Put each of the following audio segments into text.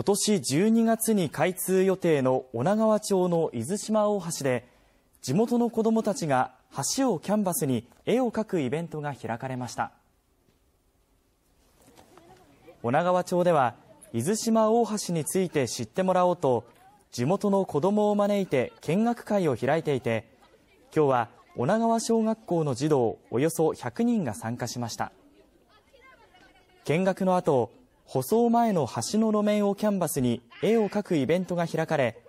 今年12月に開通予定の女川町の伊豆島大橋で地元の子どもたちが橋をキャンバスに絵を描くイベントが開かれました女川町では伊豆島大橋について知ってもらおうと地元の子どもを招いて見学会を開いていて今日は女川小学校の児童およそ100人が参加しました見学の後舗装前の橋の路面をキャンバスに絵を描くイベントが開かれ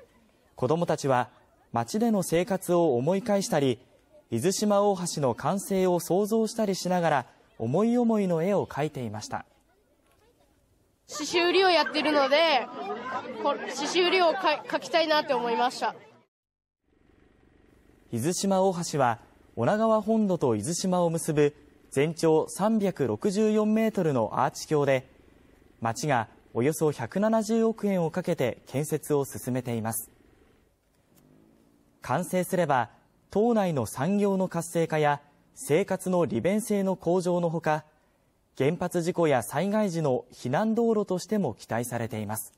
子どもたちは街での生活を思い返したり伊豆島大橋の完成を想像したりしながら思い思いの絵を描いていました刺繍売りをやってるので刺繍売りを描きたいなって思いました伊豆島大橋は女川本土と伊豆島を結ぶ全長364メートルのアーチ橋で町がおよそ170億円をかけて建設を進めています。完成すれば、島内の産業の活性化や生活の利便性の向上のほか、原発事故や災害時の避難道路としても期待されています。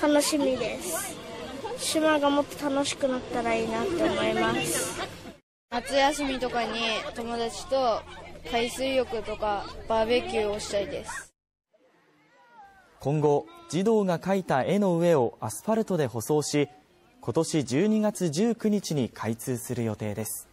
楽しみです。島がもっと楽しくなったらいいなって思います。夏休みとかに友達と海水浴とかバーベキューをしたいです今後児童が描いた絵の上をアスファルトで舗装し今年12月19日に開通する予定です